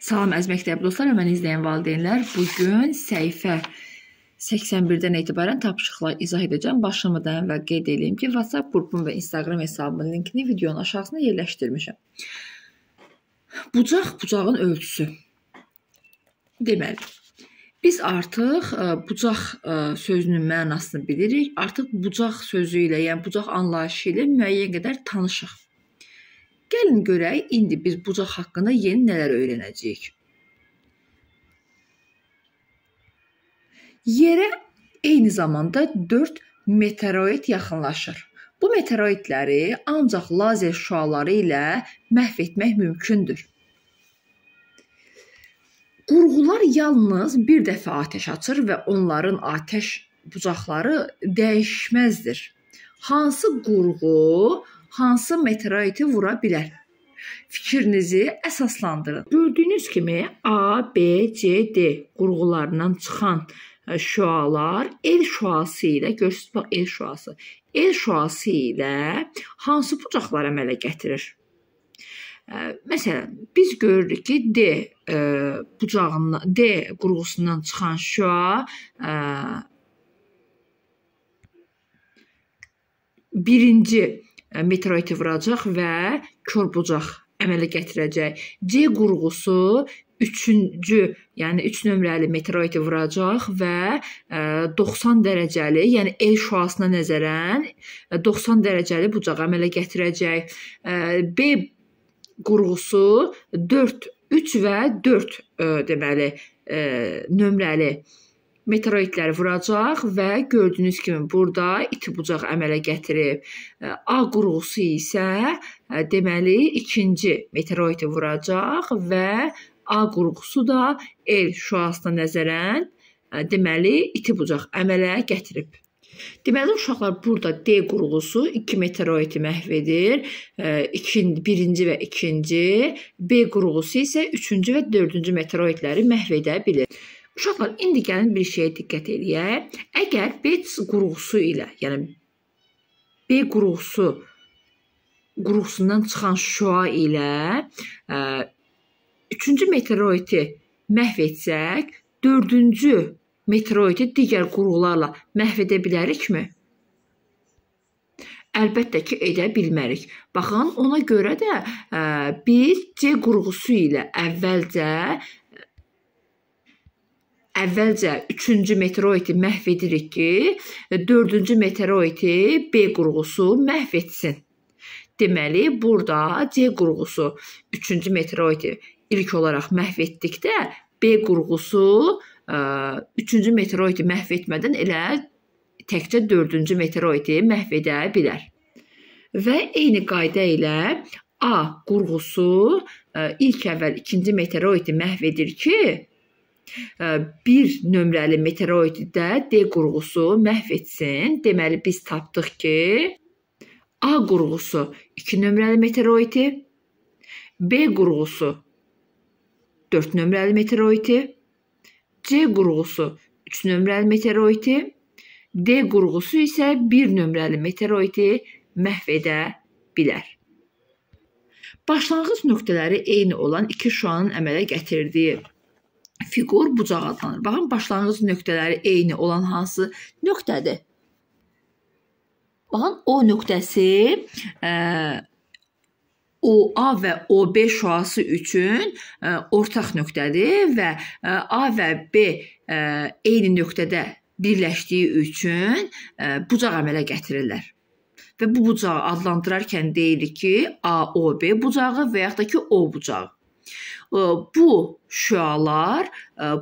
Salam əziz məktəb dostları, məni izləyən valideynlər. Bu gün səhifə 81-dən etibarən tapşırıqlar izah edəcəm. Başlamadan və qeyd edeyim ki, WhatsApp qrupumun və Instagram hesabımın linkini videonun aşağısına yerləşdirmişəm. Bucaq bucağın ölçüsü. Deməli, biz artıq e, bucaq e, sözünün mənasını bilirik. Artıq bucaq sözü ilə, yəni bucaq anlayışı ilə müəyyən qədər tanışıq. Gəlin görək indi biz bucaq haqqında yeni nələr öyrənəcəyik. Yerə eyni zamanda 4 meteoroid yaxınlaşır. Bu meteoroidləri ancaq lazer şüaları ilə məhv etmək mümkündür. Qurğular yalnız bir dəfə atəş açır və onların atəş bucaqları dəyişməzdir. Hansı qurğu hansı meteoroidi vura bilər? Fikrinizi əsaslandırın. Gördüyünüz kimi A, B, C, D qurğularından çıxan e, şüalar el şüası ilə görsüz bax el şüası. El şüası ilə hansı bucaqlar əmələ gətirir? E, məsələn, biz gördük ki, D ə, e, bucağından, D qurğusundan çıxan şüa ə, birinci meteoroidi vuracaq və körbucaq əmələ gətirəcək. C qurğusu 3-cü, yəni 3 nömrəli meteoroidi vuracaq və 90 e, dərəcəli, yəni el şüasına nəzərən 90 e, dərəcəli bucaq əmələ gətirəcək. E, B qurğusu 4, 3 və 4 deməli nömrəli meteoritləri vuracaq və gördüyünüz kimi burada iti bucaq əmələ gətirib. E, A qurğusu isə e, deməli ikinci meteoriti vuracaq və A qurğusu da el şüasına nəzərən e, deməli iti bucaq əmələ gətirib. Deməli uşaqlar burada D qurğusu 2 meteoroidi məhv edir. 2 birinci və ikinci, B qurğusu isə 3-cü və 4-cü meteoroidləri məhv edə bilir. Uşaqlar, indi gəlin bir şeyə diqqət eləyək. Əgər B qurğusu ilə, yəni B qurğusu qurğusundan çıxan şüa ilə ə, e, üçüncü meteoroidi məhv etsək, dördüncü meteoroidi digər qurğularla məhv edə bilərikmi? Əlbəttə ki, edə bilmərik. Baxın, ona görə də ə, e, biz C qurğusu ilə əvvəlcə əvvəlcə 3-cü meteoroidi məhv edirik ki, 4-cü meteoroidi B qurğusu məhv etsin. Deməli, burada C qurğusu 3-cü meteoroidi ilk olaraq məhv etdikdə B qurğusu 3-cü e, meteoroidi məhv etmədən elə təkcə 4-cü meteoroidi məhv edə bilər. Və eyni qayda ilə A qurğusu e, ilk əvvəl 2-ci meteoroidi məhv edir ki, 1 nömrəli meteoroiddə D qurğusu məhv etsin. Deməli biz tapdıq ki, A qurğusu 2 nömrəli meteoroidi, B qurğusu 4 nömrəli meteoroidi, C qurğusu 3 nömrəli meteoroidi, D qurğusu isə 1 nömrəli meteoroidi məhv edə bilər. Başlanğıc nöqtələri eyni olan iki şüanın əmələ gətirdiyi Fiqur bucaq adlanır. Baxın, başlanğıc nöqtələri eyni olan hansı nöqtədir? Baxın, O nöqtəsi ə, e, OA və OB şüası üçün ə, e, ortaq nöqtədir və ə, e, A və B ə, eyni nöqtədə birləşdiyi üçün ə, bucaq əmələ gətirirlər. Və bu bucağı adlandırarkən deyirik ki, AOB bucağı və yaxud da ki O bucağı bu şüalar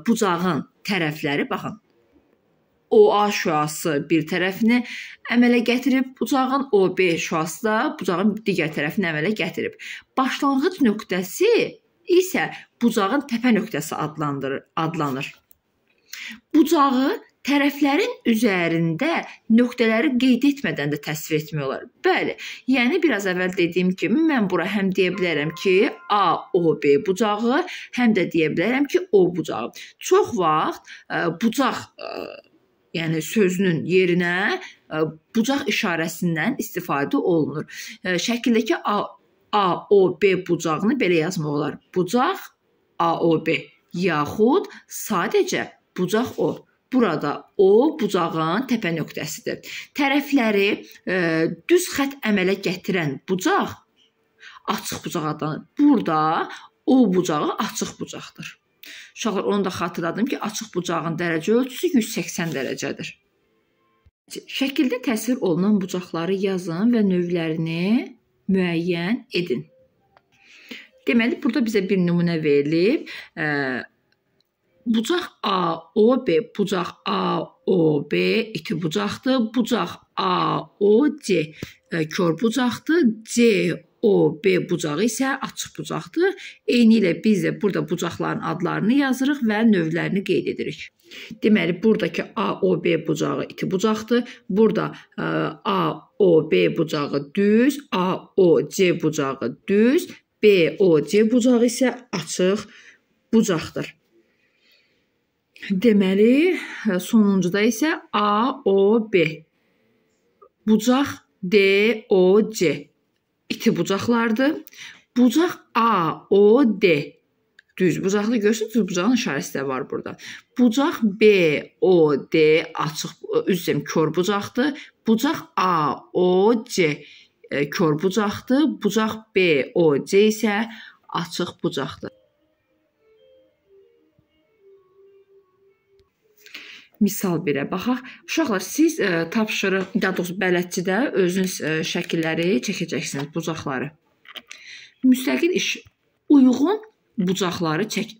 bucağın tərəfləri baxın. OA şüası bir tərəfini əmələ gətirib, bucağın OB şüası da bucağın digər tərəfini əmələ gətirib. Başlanğıc nöqtəsi isə bucağın təpə nöqtəsi adlandırır, adlanır. Bucağı tərəflərin üzərində nöqtələri qeyd etmədən də təsvir etmək olar. Bəli, yəni biraz əvvəl dediyim kimi mən bura həm deyə bilərəm ki, A OB bucağı, həm də deyə bilərəm ki, O bucağı. Çox vaxt e, bucaq e, yəni sözünün yerinə e, bucaq işarəsindən istifadə olunur. Şəkildəki A AOB bucağını belə yazmaq olar. Bucaq AOB yaxud sadəcə bucaq O. Burada o bucağın təpə nöqtəsidir. Tərəfləri e, düz xətt əmələ gətirən bucaq açıq bucaq adlanır. Burada o bucağı açıq bucaqdır. Uşaqlar onu da xatırladım ki, açıq bucağın dərəcə ölçüsü 180 dərəcədir. Şəkildə təsvir olunan bucaqları yazın və növlərini müəyyən edin. Deməli, burada bizə bir nümunə verilib, e, Bucaq AOB, bucaq AOB iti bucaqdır. Bucaq AOC e, kör bucaqdır. COB bucağı isə açıq bucaqdır. Eyni ilə biz də burada bucaqların adlarını yazırıq və növlərini qeyd edirik. Deməli, buradakı AOB bucağı iti bucaqdır. Burada e, AOB bucağı düz, AOC bucağı düz, BOC bucağı isə açıq bucaqdır. Deməli, e, sonuncuda isə A, O, B. Bucaq D, O, C. İti bucaqlardır. Bucaq A, O, D. Düz bucaqlı görürsünüz, düz bucağın işarəsi də var burada. Bucaq B, O, D açıq, e, üzüm kör bucaqdır. Bucaq A, O, C e, kör bucaqdır. Bucaq B, O, C isə açıq bucaqdır. misal belə baxaq. Uşaqlar, siz ə, e, tapşırı, daha doğrusu bələdçidə özünüz ə, e, şəkilləri çəkəcəksiniz, bucaqları. Müstəqil iş uyğun bucaqları çək.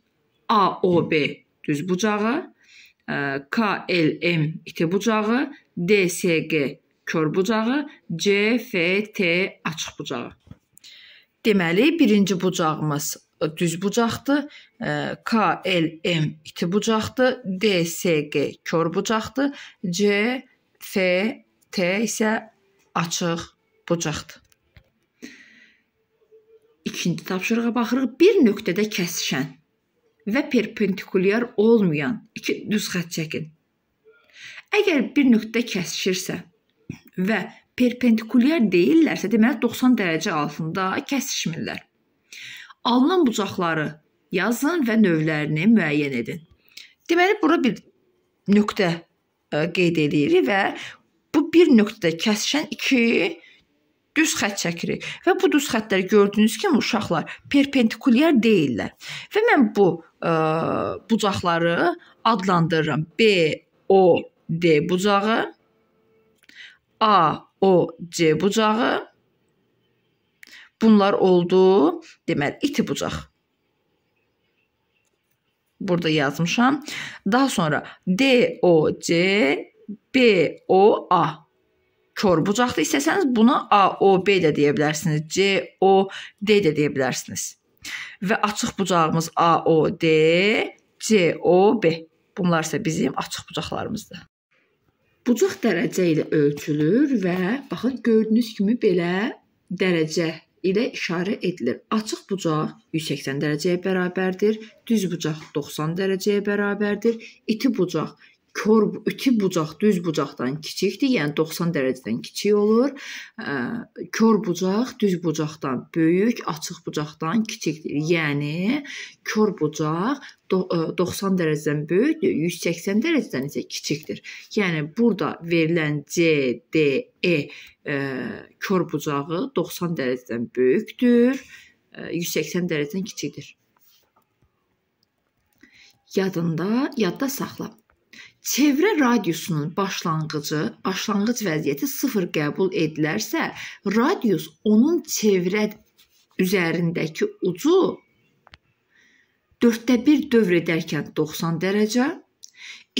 A, O, B düz bucağı, ə, e, K, L, M iti bucağı, D, S, G kör bucağı, C, F, T açıq bucağı. Deməli, birinci bucağımız düz bucaqdır. KLM iti bucaqdır. DSG kör bucaqdır. CFT isə açıq bucaqdır. İkinci tapşırığa baxırıq. Bir nöqtədə kəsişən və perpendikulyar olmayan iki düz xətt çəkin. Əgər bir nöqtədə kəsişirsə və perpendikulyar deyillərsə, deməli 90 dərəcə altında kəsişmirlər. Alınan bucaqları yazın və növlərini müəyyən edin. Deməli bura bir nöqtə e, qeyd edirik və bu bir nöqtədə kəsişən 2 düz xətt çəkirik və bu düz xəttlər gördüyünüz kimi uşaqlar perpendikulyar deyillər. Və mən bu ə, e, bucaqları adlandırıram. B, O, D bucağı, A, O, C bucağı, Bunlar oldu, deməli, iti bucaq. Burada yazmışam. Daha sonra D, O, C, B, O, A. Kör bucaqda istəsəniz buna A, O, B də deyə bilərsiniz. C, O, D də deyə bilərsiniz. Və açıq bucağımız A, O, D, C, O, B. Bunlar isə bizim açıq bucaqlarımızdır. Bucaq dərəcə ilə ölçülür və baxın gördüyünüz kimi belə dərəcə ilə işarə edilir. Açıq bucaq 180 dərəcəyə bərabərdir, düz bucaq 90 dərəcəyə bərabərdir, iti bucaq kör iti bucaq düz bucaqdan kiçikdir, yəni 90 dərəcədən kiçik olur. Kör bucaq düz bucaqdan böyük, açıq bucaqdan kiçikdir. Yəni kör bucaq 90 dərəcədən böyükdür, 180 dərəcədən isə kiçikdir. Yəni burada verilən CDE kör bucağı 90 dərəcədən böyükdür, 180 dərəcədən kiçikdir. Yadında, yadda saxla. Çevrə radiusunun başlanğıcı, başlanğıc vəziyyəti 0 qəbul edilərsə, radius onun çevrə üzərindəki ucu 4də 1 dövr edərkən 90 dərəcə,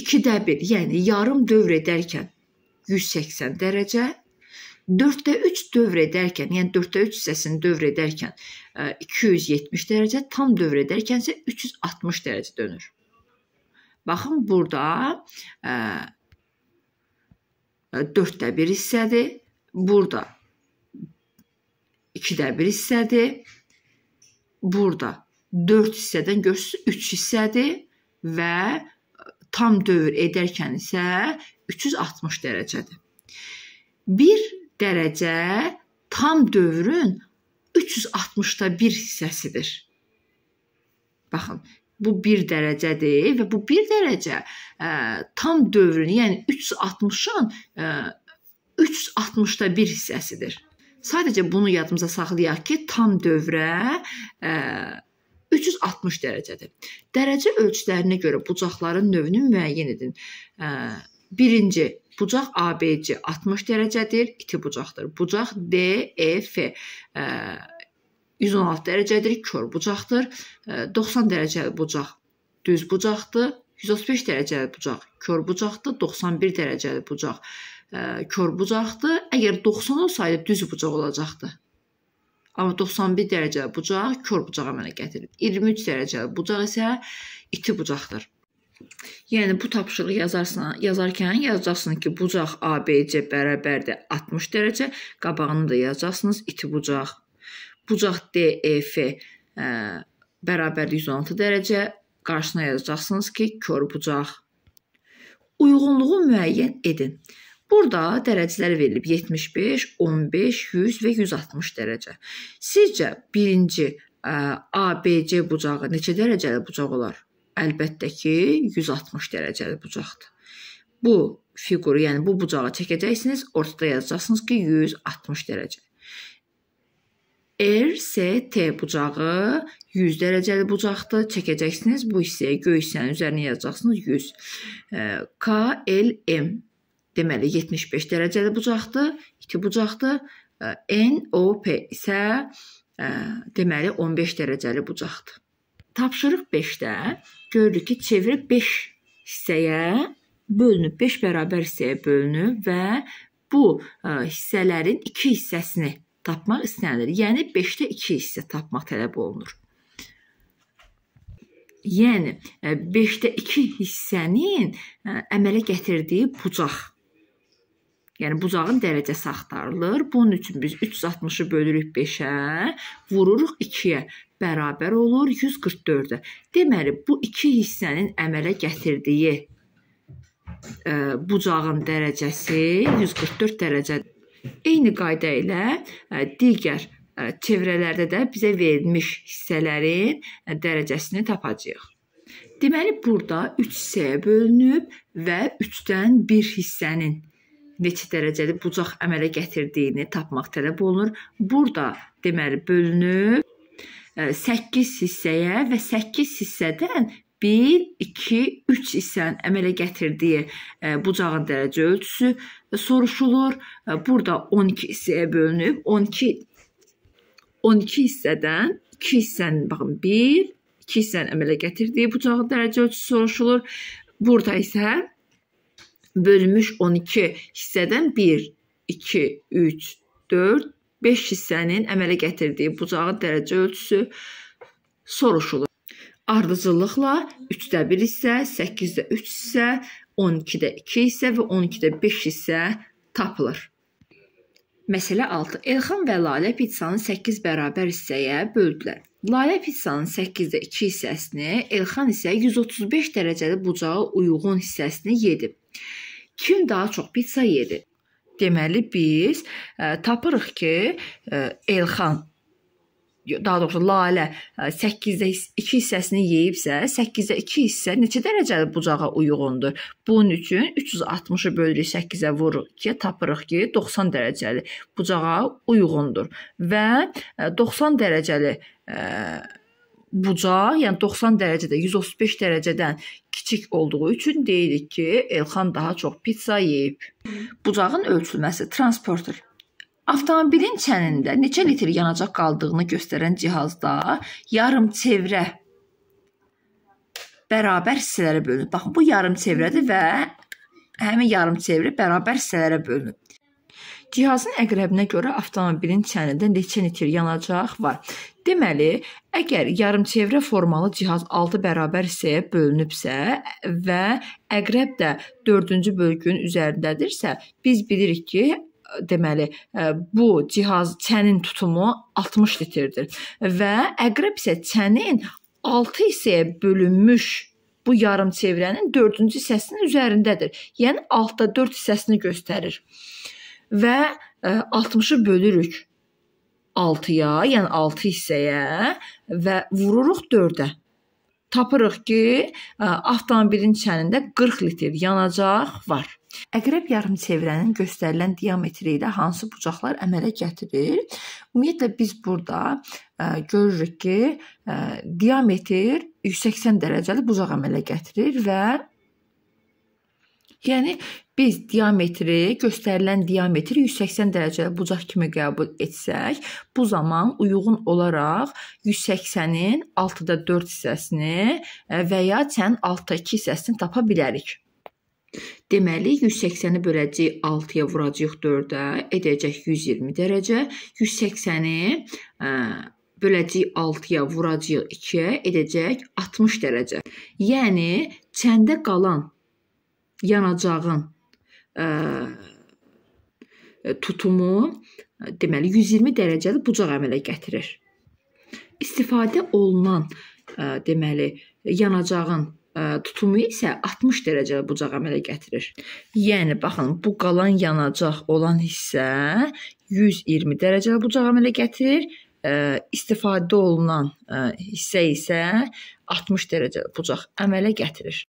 2də 1, yəni yarım dövr edərkən 180 dərəcə, 4də 3 dövr edərkən, yəni 4də 3 hissəsini dövr edərkən 270 e, dərəcə, tam dövr edərkən isə 360 dərəcə dönür. Baxın, burada ə, e, dörddə bir hissədir. Burada ikidə bir hissədir. Burada dörd hissədən görsünüz, üç hissədir və e, tam dövr edərkən isə 360 dərəcədir. 1 dərəcə tam dövrün 360-da 1 hissəsidir. Baxın, bu 1 dərəcədir və bu 1 dərəcə ə, e, tam dövrünü, yəni 360-ın 360-da 1 hissəsidir. Sadəcə bunu yadımıza saxlayaq ki, tam dövrə ə, e, 360 dərəcədir. Dərəcə ölçülərinə görə bucaqların növünü müəyyən edin. Ə, birinci Bucaq ABC 60 dərəcədir, iti bucaqdır. Bucaq DEF e, 116 dərəcədir, kör bucaqdır. 90 dərəcəli bucaq düz bucaqdır. 135 dərəcəli bucaq kör bucaqdır, 91 dərəcəli bucaq kör bucaqdır. Əgər 90 olsaydı düz bucaq olacaqdı. Amma 91 dərəcəli bucaq kör bucağa mənə gətirib. 23 dərəcəli bucaq isə iti bucaqdır. Yəni bu tapşırığı yazarsan, yazarkən yazacaqsınız ki, bucaq ABC bərabərdir 60 dərəcə, qabağını da yazacaqsınız iti bucaq. Bucaq DEF e, bərabərdir 116 dərəcə. Qarşısına yazacaqsınız ki, kör bucaq. Uyğunluğu müəyyən edin. Burada dərəcələr verilib 75, 15, 100 və 160 dərəcə. Sizcə birinci e, ABC bucağı neçə dərəcəli bucaq olar? Əlbəttə ki, 160 dərəcəli bucaqdır. Bu fiquru, yəni bu bucağı çəkəcəksiniz, ortada yazacaqsınız ki, 160 dərəcə. RST bucağı 100 dərəcəli bucaqdır. Çəkəcəksiniz bu hissəyə göy hissənin üzərinə yazacaqsınız 100. KLM deməli 75 dərəcəli bucaqdır, iti bucaqdır. NOP isə deməli 15 dərəcəli bucaqdır. Tapşırıq 5-də gördük ki, çevirib 5 hissəyə bölünüb, 5 bərabər hissəyə bölünüb və bu hissələrin 2 hissəsini tapmaq istənilir. Yəni 5-də 2 hissə tapmaq tələb olunur. Yəni 5-də e, 2 hissənin e, əmələ gətirdiyi bucaq Yəni bucağın dərəcəsi axtarılır. Bunun üçün biz 360-ı bölürük 5-ə, vururuq 2-yə, bərabər olur 144-ə. Deməli, bu 2 hissənin əmələ gətirdiyi ə, e, bucağın dərəcəsi 144 dərəcədir. Eyni qayda ilə e, digər e, çevrələrdə də bizə verilmiş hissələrin e, dərəcəsini tapacağıq. Deməli burada 3 hissəyə bölünüb və 3-dən 1 hissənin neçə dərəcəli bucaq əmələ gətirdiyini tapmaq tələb olunur. Burada deməli bölünüb 8 hissəyə və 8 hissədən 1, 2, 3 hissənin əmələ gətirdiyi bucağın dərəcə ölçüsü soruşulur. E, burada 12 hissəyə bölünüb. 12 12 hissədən 2 hissənin baxın 1, 2 hissənin əmələ gətirdiyi bucağın dərəcə ölçüsü soruşulur. Burada isə bölünmüş 12 hissədən 1, 2, 3, 4, 5 hissənin əmələ gətirdiyi bucağın dərəcə ölçüsü soruşulur. Ardıcıllıqla 3də 1 hissə, 8də 3 hissə, 12-də 2 hissə və 12-də 5 hissə tapılır. Məsələ 6. Elxan və Lalə pizzanı 8 bərabər hissəyə böldülər. Lalə pizzanın 8-də 2 hissəsini, Elxan isə 135 dərəcəli bucağa uyğun hissəsini yedi. Kim daha çox pizza yedi? Deməli biz ə, e, tapırıq ki, ə, e, Elxan daha doğrusu lalə 8-də e, 2 hissəsini yeyibsə, 8-də 2 hissə neçə dərəcəli bucağa uyğundur? Bunun üçün 360-ı bölürük 8-ə vururuq ki, tapırıq ki, 90 dərəcəli bucağa uyğundur və 90 e, dərəcəli e, bucaq, yəni 90 dərəcədə 135 dərəcədən kiçik olduğu üçün deyirik ki, Elxan daha çox pitsa yeyib. Bucağın ölçülməsi transporter Avtomobilin çənində neçə litr yanacaq qaldığını göstərən cihazda yarım çevrə bərabər hissələrə bölünüb. Bax bu yarım çevrədir və həmin yarım çevrə bərabər hissələrə bölünüb. Cihazın əqrəbinə görə avtomobilin çənində neçə litr yanacaq var. Deməli, əgər yarımçevrə formalı cihaz 6 bərabər hissəyə bölünübsə və əqrəb də 4-cü bölgünün üzərindədirsə, biz bilirik ki, deməli e, bu cihaz çənin tutumu 60 litrdir və əqrəb isə çənin 6 hissəyə bölünmüş bu yarımçevrənin 4-cü hissəsinin üzərindədir. Yəni 6-da 4 hissəsini göstərir. Və 60-ı e, bölürük 6-ya, yəni 6 hissəyə və vururuq 4-ə tapırıq ki, e, avtomobilin içərisində 40 litr yanacaq var. Əqrəb yarımçevrənin göstərilən diametri ilə hansı bucaqlar əmələ gətirir? Ümumiyyətlə biz burada ə, e, görürük ki, ə, e, diametr 180 dərəcəli bucaq əmələ gətirir və Yəni biz diametri, göstərilən diametri 180 dərəcəli bucaq kimi qəbul etsək, bu zaman uyğun olaraq 180-in 6-da 4 hissəsini e, və ya çən 6-da 2 hissəsini tapa bilərik. Deməli 180-i böləcəyik 6-ya vuracağıq 4-ə, edəcək 120 dərəcə. 180-i e, böləcəyik 6-ya vuracağıq 2-yə, edəcək 60 dərəcə. Yəni çəndə qalan yanacağın ə, e, tutumu deməli 120 dərəcəli bucaq əmələ gətirir. İstifadə olunan ə, e, deməli yanacağın ə, e, tutumu isə 60 dərəcəli bucaq əmələ gətirir. Yəni baxın, bu qalan yanacaq olan hissə 120 dərəcəli bucaq əmələ gətirir. Ə, istifadə olunan ə, hissə isə 60 dərəcəli bucaq əmələ gətirir.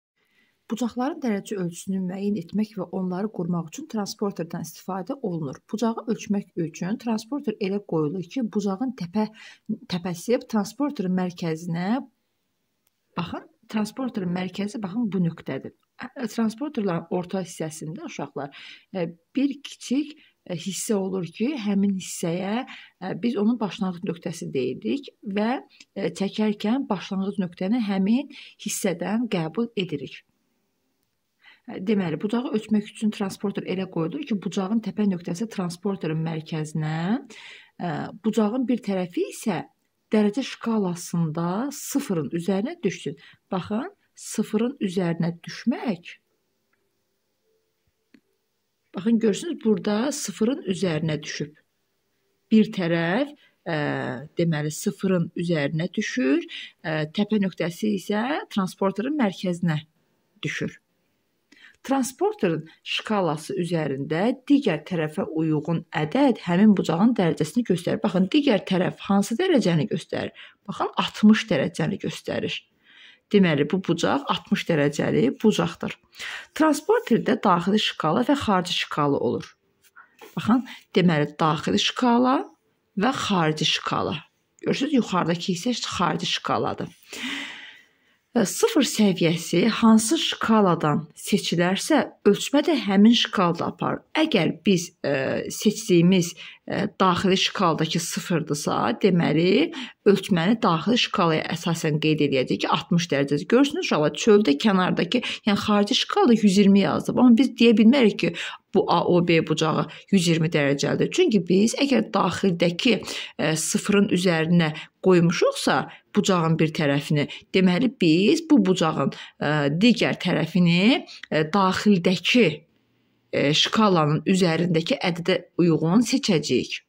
Bucaqların dərəcə ölçüsünü müəyyən etmək və onları qurmaq üçün transporterdən istifadə olunur. Bucağı ölçmək üçün transporter elə qoyulur ki, bucağın təpə təpəsi transporterin mərkəzinə baxın, transporterin mərkəzi baxın bu nöqtədir. Transporterların orta hissəsində uşaqlar bir kiçik hissə olur ki, həmin hissəyə biz onun başlanğıc nöqtəsi deyirik və çəkərkən başlanğıc nöqtəni həmin hissədən qəbul edirik. Deməli, budağı ötmək üçün transporter elə qoyulur ki, bucağın təpə nöqtəsi transporterin mərkəzinə, bucağın bir tərəfi isə dərəcə şkalasında 0-ın üzərinə düşsün. Baxın, 0-ın üzərinə düşmək Baxın görürsünüz burada 0-ın üzərinə düşüb. Bir tərəf ə, deməli 0-ın üzərinə düşür, ə, təpə nöqtəsi isə transporterin mərkəzinə düşür. Transporterın şkalası üzərində digər tərəfə uyğun ədəd həmin bucağın dərəcəsini göstərir. Baxın, digər tərəf hansı dərəcəni göstərir? Baxın, 60 dərəcəni göstərir. Deməli, bu bucaq 60 dərəcəli bucaqdır. Transporterdə daxili şkala və xarici şkala olur. Baxın, deməli, daxili şkala və xarici şkala. Görürsüz, yuxarıdakı isə xarici şkaladır. Sıfır səviyyəsi hansı şkaladan seçilərsə, ölçmə də həmin şkalda apar. Əgər biz ə, seçdiyimiz ə, daxili şkaldakı sıfırdırsa, deməli ölçməni daxili şkalaya əsasən qeyd edəcəyik ki, 60 dərəcədir. Görürsünüz, uşaqlar çöldə kənardakı, yəni xarici şkalada 120 yazılıb, amma biz deyə bilmərik ki, bu AOB bucağı 120 dərəcəlidir. Çünki biz əgər daxildəki ə, sıfırın üzərinə qoymuşuqsa, bucağın bir tərəfini. Deməli biz bu bucağın ə, e, digər tərəfini ə, e, daxildəki ə, e, şkalanın üzərindəki ədədə uyğun seçəcəyik.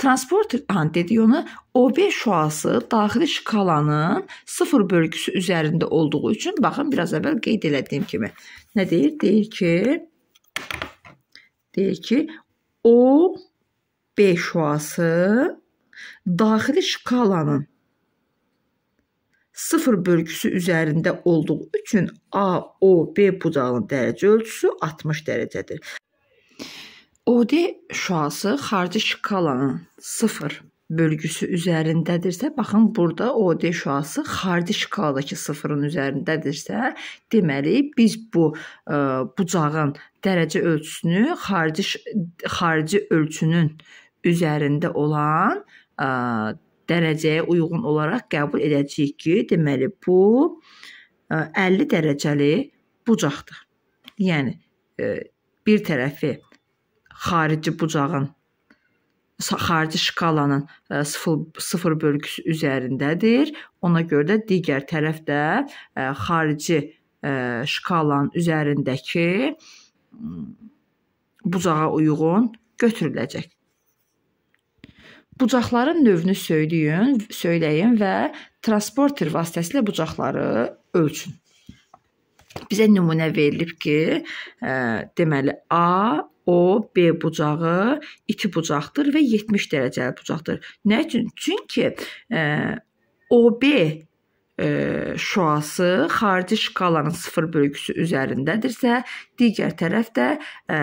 Transport antidiyonu OB şüası daxili şkalanın 0 bölgüsü üzərində olduğu üçün baxın biraz əvvəl qeyd elədiyim kimi. Nə deyir? Deyir ki deyir ki O B şüası daxili şkalanın sıfır bölgüsü üzərində olduğu üçün A, O, B budağının dərəcə ölçüsü 60 dərəcədir. OD şüası xarici şkalanın 0 bölgüsü üzərindədirsə, baxın burada OD şüası xarici şkaladakı 0-ın üzərindədirsə, deməli biz bu ə, e, bucağın dərəcə ölçüsünü xarici xarici ölçünün üzərində olan ə, dərəcəyə uyğun olaraq qəbul edəcəyik ki, deməli bu ə, 50 dərəcəli bucaqdır. Yəni ə, bir tərəfi xarici bucağın xarici şkalanın 0 0 bölgüsü üzərindədir. Ona görə də digər tərəf də ə, xarici ə, şkalanın üzərindəki bucağa uyğun götürüləcək bucaqların növünü söyləyin, söyləyin və transporter vasitəsilə bucaqları ölçün. Bizə nümunə verilib ki, ə, e, deməli A, O, B bucağı iti bucaqdır və 70 dərəcəli bucaqdır. Nə üçün? Çünki ə, e, OB E, şüası xarici şkalanın 0 bölgüsü üzərindədirsə, digər tərəf də ə, e,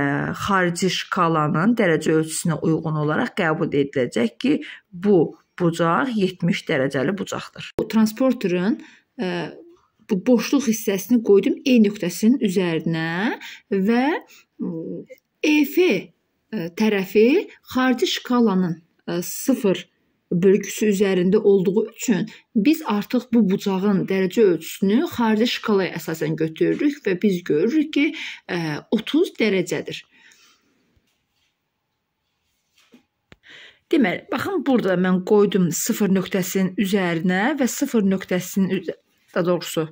xarici şkalanın dərəcə ölçüsünə uyğun olaraq qəbul ediləcək ki, bu bucaq 70 dərəcəli bucaqdır. Bu transporterın ə, e, bu boşluq hissəsini qoydum E nöqtəsinin üzərinə və EF tərəfi xarici şkalanın 0 bölgüsü üzərində olduğu üçün biz artıq bu bucağın dərəcə ölçüsünü xarici şkalaya əsasən götürürük və biz görürük ki, 30 e, dərəcədir. Deməli, baxın burada mən qoydum 0 nöqtəsinin üzərinə və 0 nöqtəsinin daha doğrusu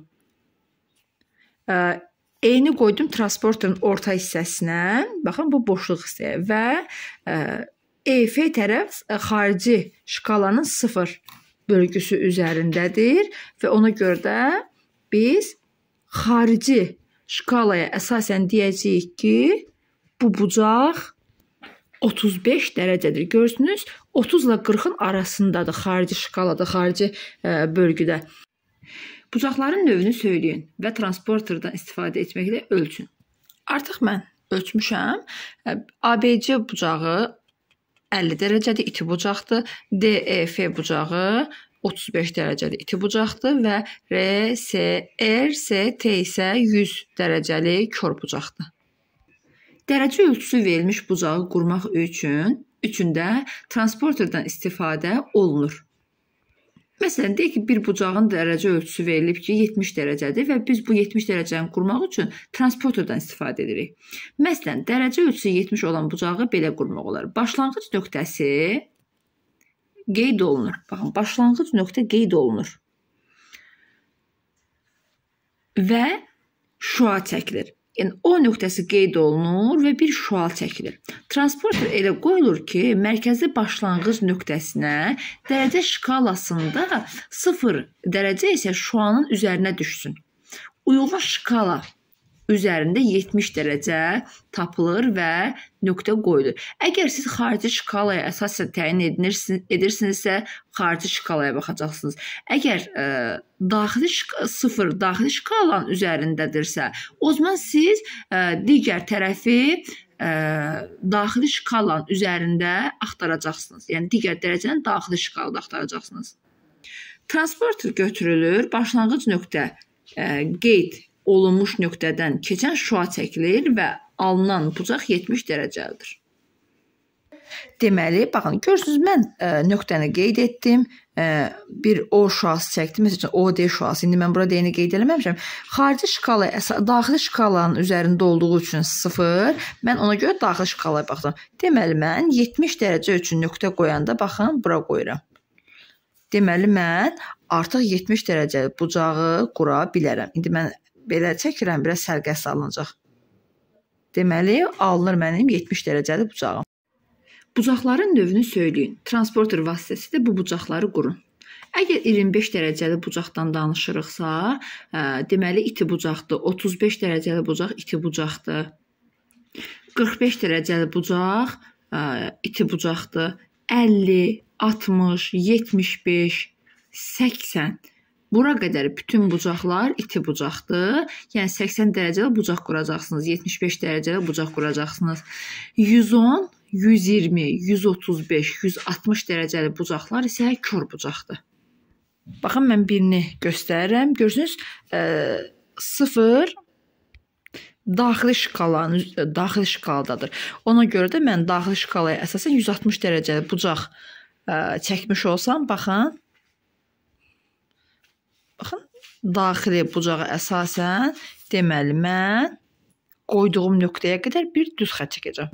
eyni qoydum transportun orta hissəsinə. Baxın bu boşluq hissəyə və ə, e, EF tərəf e, xarici şkalanın 0 bölgüsü üzərindədir və ona görə də biz xarici şkalaya əsasən deyəcəyik ki, bu bucaq 35 dərəcədir. Görürsünüz, 30 ilə 40-ın arasındadır xarici şkalada, xarici ə, e, bölgüdə. Bucaqların növünü söyləyin və transporterdan istifadə etməklə ölçün. Artıq mən ölçmüşəm. E, ABC bucağı 50 dərəcədə iti bucaqdır. DEF bucağı 35 dərəcəli iti bucaqdır və RSRST isə 100 dərəcəli kör bucaqdır. Dərəcə ölçüsü verilmiş bucağı qurmaq üçün üçündə transporterdən istifadə olunur. Məsələn, deyək ki, bir bucağın dərəcə ölçüsü verilib ki, 70 dərəcədir və biz bu 70 dərəcəni qurmaq üçün transporterdan istifadə edirik. Məsələn, dərəcə ölçüsü 70 olan bucağı belə qurmaq olar. Başlanğıc nöqtəsi qeyd olunur. Baxın, başlanğıc nöqtə qeyd olunur. Və şua çəkilir yəni O nöqtəsi qeyd olunur və bir şual çəkilir. Transporter elə qoyulur ki, mərkəzi başlanğıc nöqtəsinə dərəcə şkalasında 0 dərəcə isə şuanın üzərinə düşsün. Uyğun şkala üzərində 70 dərəcə tapılır və nöqtə qoyulur. Əgər siz xarici şkalaya əsasən təyin edirsinizsə, xarici şkalaya baxacaqsınız. Əgər ə, e, daxili sıfır daxili şkalanın üzərindədirsə, o zaman siz ə, e, digər tərəfi ə, e, daxili şkalanın üzərində axtaracaqsınız. Yəni digər dərəcəni daxili şkalada axtaracaqsınız. Transporter götürülür, başlanğıc nöqtə ə, qeyd olunmuş nöqtədən keçən şüa çəkilir və alınan bucaq 70 dərəcəlidir. Deməli, baxın, görürsüz mən ə, e, nöqtəni qeyd etdim. Ə, e, bir O şüası çəkdim. Məsələn, OD şüası. İndi mən bura D-ni qeyd eləməmişəm. Xarici şkala əsas daxili şkalanın üzərində olduğu üçün 0, mən ona görə daxili şkalaya baxdım. Deməli, mən 70 dərəcə üçün nöqtə qoyanda baxın, bura qoyuram. Deməli, mən artıq 70 dərəcəli bucağı qura bilərəm. İndi mən belə çəkirəm, biraz sərgə salınacaq. Deməli, alınır mənim 70 dərəcəli bucağım. Bucaqların növünü söyləyin. Transporter vasitəsilə bu bucaqları qurun. Əgər 25 dərəcəli bucaqdan danışırıqsa, ə, deməli iti bucaqdır. 35 dərəcəli bucaq iti bucaqdır. 45 dərəcəli bucaq ə, iti bucaqdır. 50, 60, 75, 80 Bura qədər bütün bucaqlar iti bucaqdır. Yəni 80 dərəcəli bucaq quracaqsınız, 75 dərəcəli bucaq quracaqsınız. 110, 120, 135, 160 dərəcəli bucaqlar isə kör bucaqdır. Baxın mən birini göstərirəm. Görürsüz, 0 e, daxili şkalanın e, daxili şkaldadır. Ona görə də mən daxili şkalaya əsasən 160 dərəcəli bucaq ə, e, çəkmiş olsam, baxın, Baxın, daxili bucağa əsasən deməli mən qoyduğum nöqtəyə qədər bir düz xətt çəkəcəm.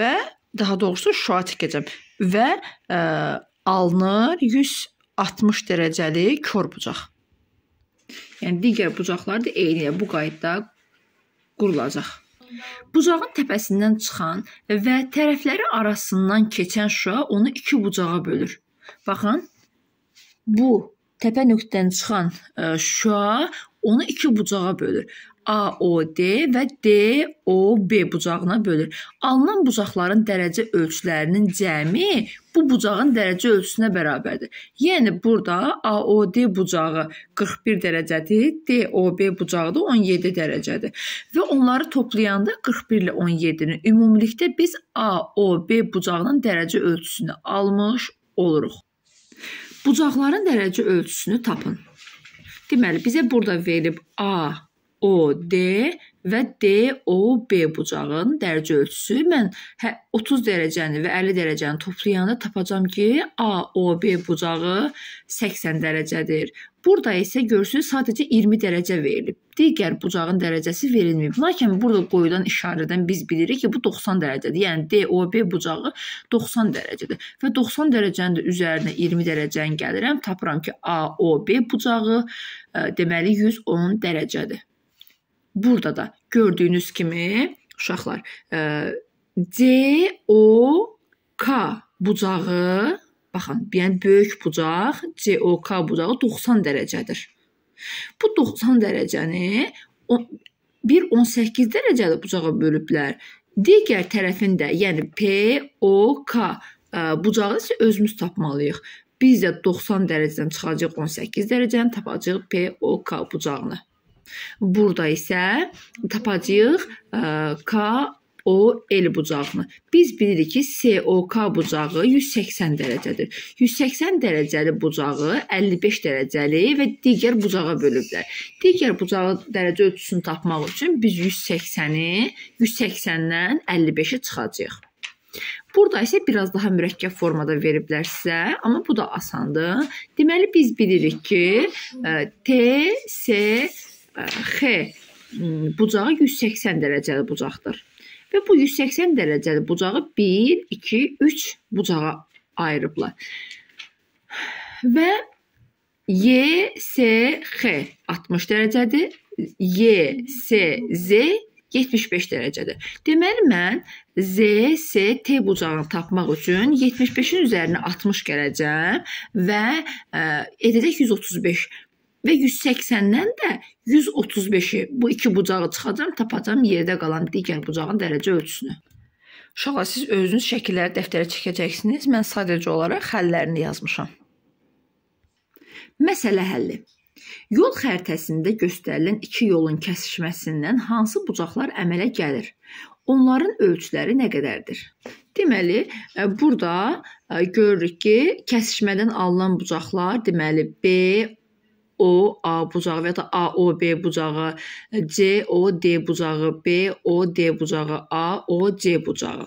Və daha doğrusu şua çəkəcəm və ə, e, alınır 160 dərəcəli kör bucaq. Yəni digər bucaqlar da eyni bu qaydada qurulacaq. Bucağın təpəsindən çıxan və tərəfləri arasından keçən şua onu iki bucağa bölür. Baxın, bu təpə nöqtədən çıxan e, şüa onu iki bucağa bölür. AOD və DOB bucağına bölür. Alınan bucaqların dərəcə ölçülərinin cəmi bu bucağın dərəcə ölçüsünə bərabərdir. Yəni burada AOD bucağı 41 dərəcədir, DOB bucağı da 17 dərəcədir. Və onları toplayanda 41 ilə 17-ni ümumilikdə biz AOB bucağının dərəcə ölçüsünü almış oluruq. Bucaqların dərəcə ölçüsünü tapın. Deməli, bizə burada verib A, O, D və D, O, B bucağın dərəcə ölçüsü. Mən 30 hə, dərəcəni və 50 dərəcəni toplayanda tapacağam ki, A, O, B bucağı 80 dərəcədir. Burada isə görürsünüz sadəcə 20 dərəcə verilib. Digər bucağın dərəcəsi verilməyib. Lakin burada qoyulan işarədən biz bilirik ki, bu 90 dərəcədir. Yəni DOB bucağı 90 dərəcədir və 90 dərəcənin də üzərinə 20 dərəcəni gəlirəm, tapıram ki, AOB bucağı e, deməli 110 dərəcədir. Burada da gördüyünüz kimi uşaqlar, e, DOK bucağı Baxın, yəni böyük bucaq COK bucağı 90 dərəcədir. Bu 90 dərəcəni 1.18 dərəcəli bucağa bölüblər. Digər tərəfində, yəni POK e, bucağı isə özümüz tapmalıyıq. Biz də 90 dərəcədən çıxacağıq 18 dərəcəni, tapacağıq POK bucağını. Burada isə tapacağıq e, K OL bucağını. Biz bilirik ki, COK bucağı 180 dərəcədir. 180 dərəcəli bucağı 55 dərəcəli və digər bucağa bölüblər. Digər bucağın dərəcə ölçüsünü tapmaq üçün biz 180-i 180-dən 55-ə çıxacağıq. Burada isə biraz daha mürəkkəb formada veriblər sizə, amma bu da asandır. Deməli biz bilirik ki, e, T, S, e, X bucağı 180 dərəcəli bucaqdır və bu 180 dərəcəli bucağı 1, 2, 3 bucağa ayırıblar. Və Y, S, X 60 dərəcədir. Y, S, Z 75 dərəcədir. Deməli mən Z, S, T bucağını tapmaq üçün 75-in üzərinə 60 gələcəm və ə, e, edəcək 135 və 180-dən də 135-i bu iki bucağı çıxacam, tapacam yerdə qalan digər bucağın dərəcə ölçüsünü. Uşaqlar, siz özünüz şəkilləri dəftərə çəkəcəksiniz. Mən sadəcə olaraq həllərini yazmışam. Məsələ həlli. Yol xəritəsində göstərilən iki yolun kəsişməsindən hansı bucaqlar əmələ gəlir? Onların ölçüləri nə qədərdir? Deməli, e, burada e, görürük ki, kəsişmədən alınan bucaqlar, deməli B, O A bucağı və ya da A O B bucağı, C O D bucağı, B O D bucağı, A O C bucağı.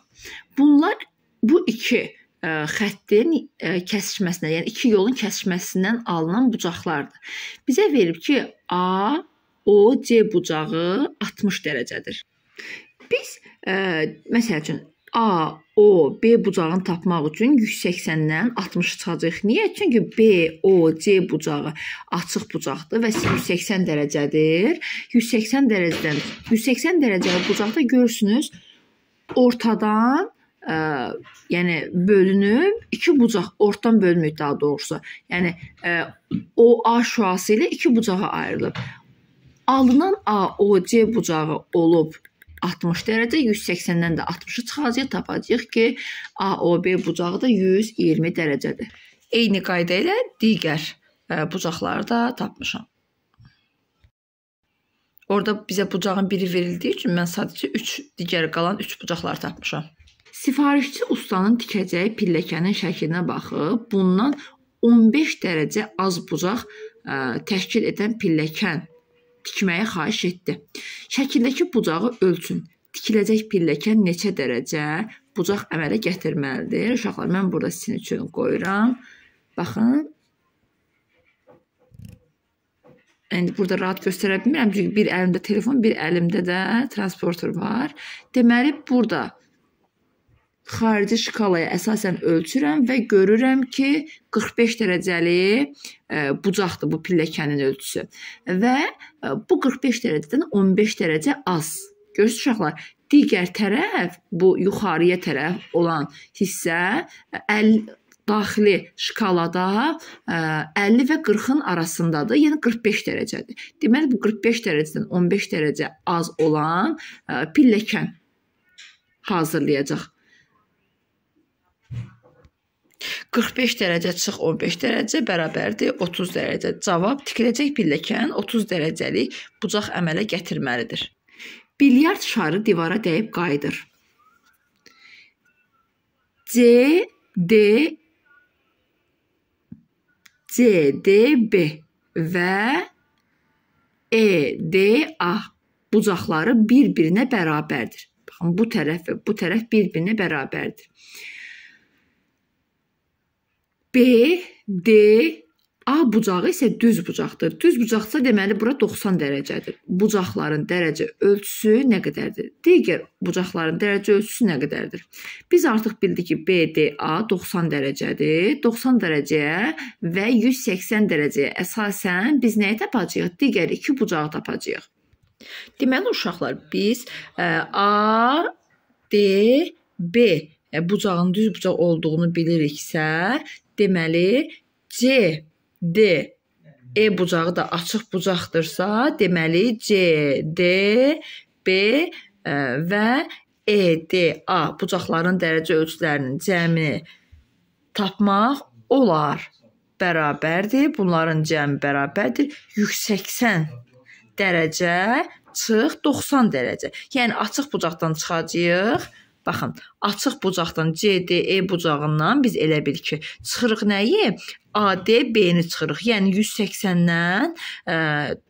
Bunlar bu iki ə, e, xəttin ə, e, kəsişməsinə, yəni iki yolun kəsişməsindən alınan bucaqlardır. Bizə verib ki, A O C bucağı 60 dərəcədir. Biz ə, e, məsəl üçün A O, B bucağını tapmaq üçün 180-dən 60 çıxacaq. Niyə? Çünki B, O, C bucağı açıq bucaqdır və 180 dərəcədir. 180 dərəcədən 180 dərəcəli bucaqda görürsünüz, ortadan ə, e, yəni bölünüb iki bucaq ortadan bölünmür daha doğrusu. Yəni ə, e, OA şüası ilə iki bucağa ayrılıb. Alınan AOC bucağı olub 60 dərəcə 180-dən də 60-ı çıxacağıq, tapacağıq ki, AOB bucağı da 120 dərəcədir. Eyni qayda ilə digər e, bucaqları da tapmışam. Orda bizə bucağın biri verildiyi üçün mən sadəcə 3 digər qalan 3 bucaqları tapmışam. Sifarişçi ustanın tikəcəyi pilləkənin şəklinə baxıb, bundan 15 dərəcə az bucaq ə, e, təşkil edən pilləkən tikməyi xahiş etdi. Şəkildəki bucağı ölçün. Tikiləcək pilləkən neçə dərəcə bucaq əmələ gətirməlidir? Uşaqlar, mən burada sizin üçün qoyuram. Baxın. İndi yəni, burada rahat göstərə bilmirəm, çünki bir əlimdə telefon, bir əlimdə də transporter var. Deməli, burada xarici şkalaya əsasən ölçürəm və görürəm ki, 45 dərəcəli e, bucaqdır bu pilləkənin ölçüsü. Və e, bu 45 dərəcədən 15 dərəcə az. Görürsüz uşaqlar, digər tərəf bu yuxarıya tərəf olan hissə 50 e, daxili şkalada 50 və 40-ın arasındadır, yəni 45 dərəcədir. Deməli bu 45 dərəcədən 15 dərəcə az olan pilləkən hazırlayacaq 45 dərəcə çıx 15 dərəcə bərabərdir 30 dərəcə. Cavab tikiləcək pilləkən 30 dərəcəlik bucaq əmələ gətirməlidir. Bilyard şarı divara dəyib qayıdır. C D C D B və E D A bucaqları bir-birinə bərabərdir. Baxın bu tərəf və bu tərəf bir-birinə bərabərdir. B, D, A bucağı isə düz bucaqdır. Düz bucaqsa deməli bura 90 dərəcədir. Bucaqların dərəcə ölçüsü nə qədərdir? Digər bucaqların dərəcə ölçüsü nə qədərdir? Biz artıq bildik ki, BDA 90 dərəcədir. 90 dərəcəyə və 180 dərəcəyə əsasən biz nəyi tapacağıq? Digər iki bucağı tapacağıq. Deməli uşaqlar, biz e, A, D, B e, bucağın düz bucaq olduğunu biliriksə, Deməli C, D, E bucağı da açıq bucaqdırsa, deməli C, D, B e, və E, D, A bucaqların dərəcə ölçülərinin cəmi tapmaq olar. Bərabərdir. Bunların cəmi bərabərdir 180 dərəcə çıx 90 dərəcə. Yəni açıq bucaqdan çıxacağıq Baxın, açıq bucaqdan CDE bucağından biz elə bil ki, çıxırıq nəyi? ADB-ni çıxırıq. Yəni 180-dən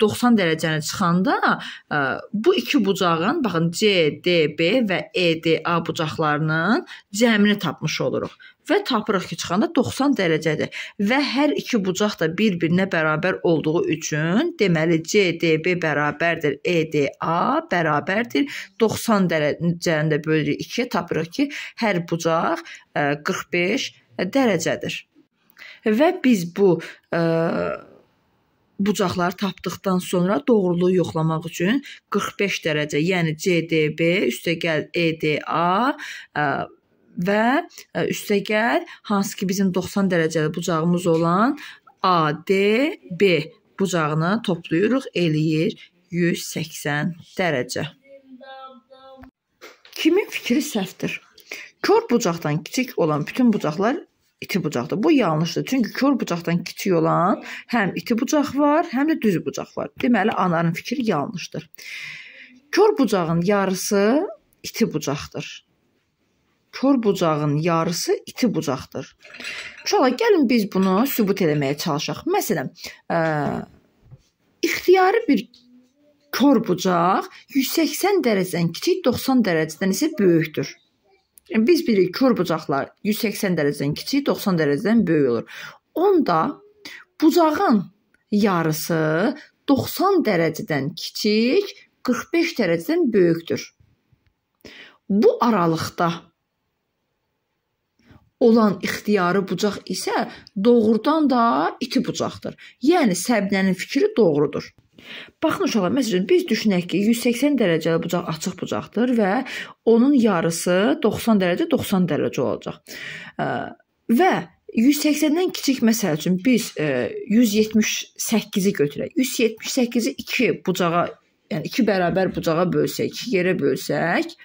90 e, dərəcəni çıxanda ə, e, bu iki bucağın, baxın CDB və EDA bucaqlarının cəmini tapmış oluruq və tapırıq ki, çıxanda 90 dərəcədir və hər iki bucaq da bir-birinə bərabər olduğu üçün deməli CDB bərabərdir EDA bərabərdir 90 dərəcəni də bölürük 2-yə tapırıq ki, hər bucaq 45 e, e, dərəcədir. Və biz bu ə, e, bucaqları tapdıqdan sonra doğruluğu yoxlamaq üçün 45 dərəcə, yəni CDB üstəgəl EDA ə, və e, üstəgəl hansı ki bizim 90 dərəcəli bucağımız olan ADB bucağını toplayırıq, eləyir 180 dərəcə. Kimin fikri səhvdir? Kör bucaqdan kiçik olan bütün bucaqlar iti bucaqdır. Bu yanlışdır. Çünki kör bucaqdan kiçik olan həm iti bucaq var, həm də düz bucaq var. Deməli, ananın fikri yanlışdır. Kör bucağın yarısı iti bucaqdır kör bucağın yarısı iti bucaqdır. Uşaqlar, gəlin biz bunu sübut eləməyə çalışaq. Məsələn, ə, ixtiyari bir kör bucaq 180 dərəcədən kiçik, 90 dərəcədən isə böyükdür. Yəni biz bilirik kör bucaqlar 180 dərəcədən kiçik, 90 dərəcədən böyük olur. Onda bucağın yarısı 90 dərəcədən kiçik, 45 dərəcədən böyükdür. Bu aralıqda olan ixtiyarı bucaq isə doğrudan da iti bucaqdır. Yəni Səbnənin fikri doğrudur. Baxın uşaqlar, məsələn, biz düşünək ki, 180 dərəcəli bucaq açıq bucaqdır və onun yarısı 90 dərəcə 90 dərəcə olacaq. Və 180-dən kiçik məsəl üçün biz 178-i götürək. 178-i 2 bucağa, yəni 2 bərabər bucağa bölsək, 2 yerə bölsək,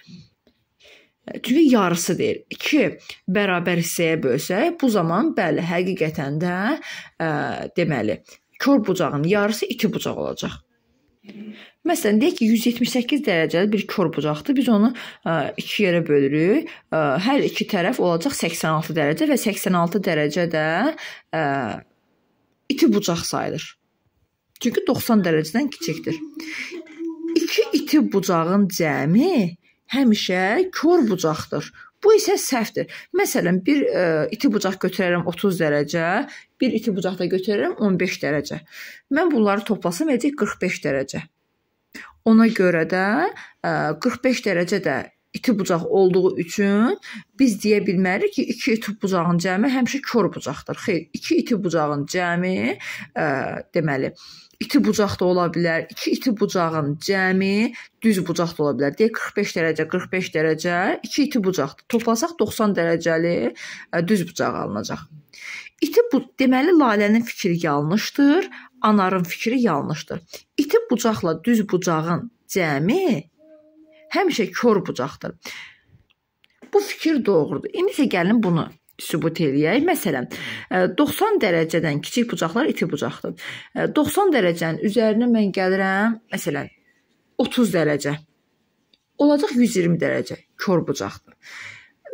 Cücə yarısı deyil. 2 bərabər hissəyə bölsək, bu zaman bəli, həqiqətən də ə, deməli, kör bucağın yarısı 2 bucaq olacaq. Məsələn, deyək ki, 178 dərəcəli bir kör bucaqdır. Biz onu 2 yerə bölürük. Ə, hər iki tərəf olacaq 86 dərəcə və 86 dərəcə də ə, iti bucaq sayılır. Çünki 90 dərəcədən kiçikdir. 2 iti bucağın cəmi həmişə kor bucaqdır. Bu isə səhvdir. Məsələn, bir ə, e, iti bucaq götürərəm 30 dərəcə, bir iti bucaq da götürərəm 15 dərəcə. Mən bunları toplasam edəcək 45 dərəcə. Ona görə də ə, e, 45 dərəcə də iti bucaq olduğu üçün biz deyə bilmərik ki, iki iti bucağın cəmi həmişə kör bucaqdır. Xeyr, iki iti bucağın cəmi ə, e, deməli iti bucaq da ola bilər. İki iti bucağın cəmi düz bucaq da ola bilər. Deyə 45 dərəcə, 45 dərəcə, iki iti bucaqdır. Toplasaq 90 dərəcəli ə, e, düz bucaq alınacaq. İti bu deməli Lalənin fikri yanlışdır, Anarın fikri yanlışdır. İti bucaqla düz bucağın cəmi həmişə kör bucaqdır. Bu fikir doğrudur. İndi isə gəlin bunu sübut eləyək. Məsələn, 90 e, dərəcədən kiçik bucaqlar iti bucaqdır. 90 e, dərəcənin üzərinə mən gəlirəm, məsələn, 30 dərəcə. Olacaq 120 dərəcə kör bucaqdır.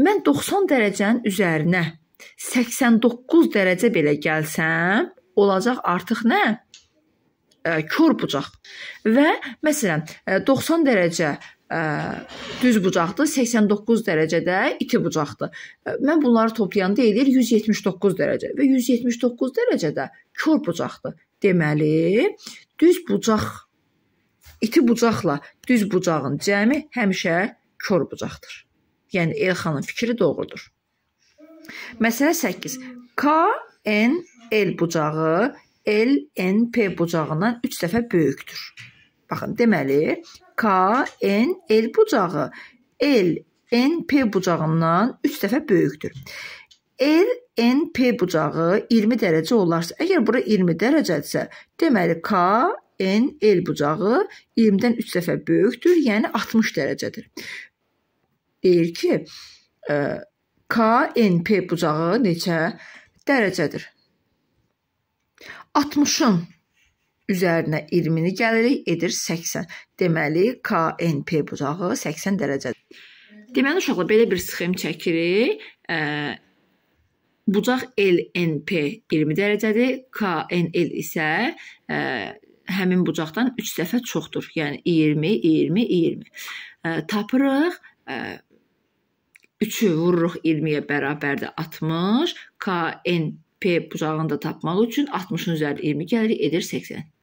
Mən 90 dərəcənin üzərinə 89 dərəcə belə gəlsəm, olacaq artıq nə? E, kör bucaq. Və məsələn 90 dərəcə ə, düz bucaqdır, 89 dərəcədə iti bucaqdır. Mən bunları toplayanda eləyir 179 dərəcə və 179 dərəcədə kör bucaqdır. Deməli, düz bucaq iti bucaqla düz bucağın cəmi həmişə kör bucaqdır. Yəni Elxanın fikri doğrudur. Məsələ 8. K N L bucağı L N P bucağından 3 dəfə böyükdür. Baxın, deməli K, N, L bucağı L, N, P bucağından 3 dəfə böyükdür. L, N, P bucağı 20 dərəcə olarsa, əgər bura 20 dərəcədirsə, deməli K, N, L bucağı 20-dən 3 dəfə böyükdür, yəni 60 dərəcədir. Deyir ki, e, K, N, P bucağı neçə dərəcədir? 60-ın üzərinə 20-ni gəlirik, edir 80. Deməli, KNP bucağı 80 dərəcədir. Deməli, uşaqlar belə bir sxem çəkirik. Ə, bucaq LNP 20 dərəcədir, KNL isə ə, həmin bucaqdan 3 dəfə çoxdur. Yəni 20, 20, 20. Ə, tapırıq ə, 3-ü vururuq 20-yə bərabərdir 60. KNP bucağını da tapmaq üçün 60-ın üzərinə 20 gəlir, edir 80.